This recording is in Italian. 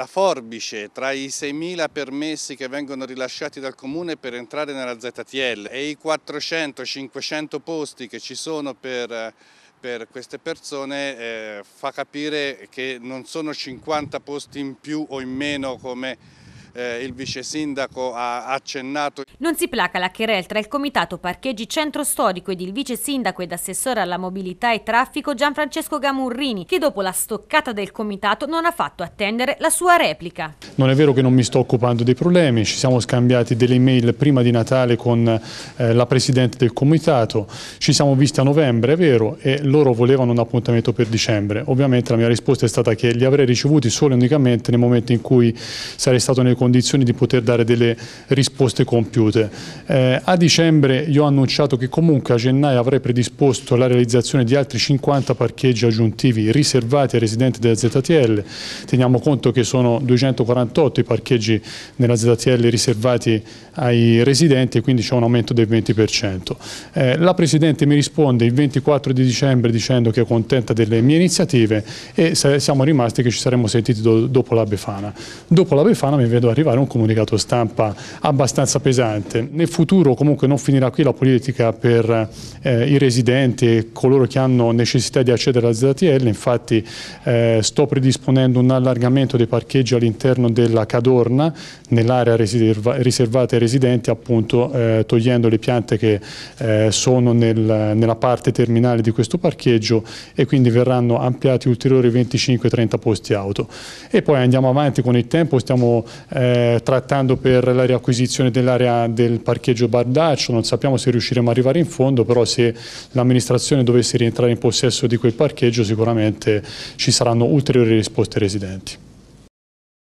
la forbice tra i 6.000 permessi che vengono rilasciati dal comune per entrare nella ZTL e i 400-500 posti che ci sono per, per queste persone eh, fa capire che non sono 50 posti in più o in meno come eh, il vice sindaco ha accennato. Non si placa la querel tra il comitato parcheggi centro storico ed il vice sindaco ed assessore alla mobilità e traffico Gianfrancesco Gamurrini che dopo la stoccata del comitato non ha fatto attendere la sua replica. Non è vero che non mi sto occupando dei problemi, ci siamo scambiati delle email prima di Natale con eh, la Presidente del Comitato, ci siamo visti a novembre, è vero, e loro volevano un appuntamento per dicembre. Ovviamente la mia risposta è stata che li avrei ricevuti solo e unicamente nel momento in cui sarei stato nelle condizioni di poter dare delle risposte compiute. Eh, a dicembre io ho annunciato che comunque a gennaio avrei predisposto la realizzazione di altri 50 parcheggi aggiuntivi riservati ai residenti della ZTL, teniamo conto che sono 240 48 i parcheggi nella ZTL riservati ai residenti e quindi c'è un aumento del 20%. Eh, la Presidente mi risponde il 24 di dicembre dicendo che è contenta delle mie iniziative e siamo rimasti che ci saremmo sentiti do dopo la Befana. Dopo la Befana mi vedo arrivare un comunicato stampa abbastanza pesante. Nel futuro comunque non finirà qui la politica per eh, i residenti e coloro che hanno necessità di accedere alla ZTL, infatti eh, sto predisponendo un allargamento dei parcheggi all'interno della Cadorna nell'area riserva, riservata ai residenti appunto eh, togliendo le piante che eh, sono nel, nella parte terminale di questo parcheggio e quindi verranno ampliati ulteriori 25-30 posti auto. E poi andiamo avanti con il tempo, stiamo eh, trattando per la riacquisizione dell'area del parcheggio Bardaccio, non sappiamo se riusciremo ad arrivare in fondo, però se l'amministrazione dovesse rientrare in possesso di quel parcheggio sicuramente ci saranno ulteriori risposte ai residenti.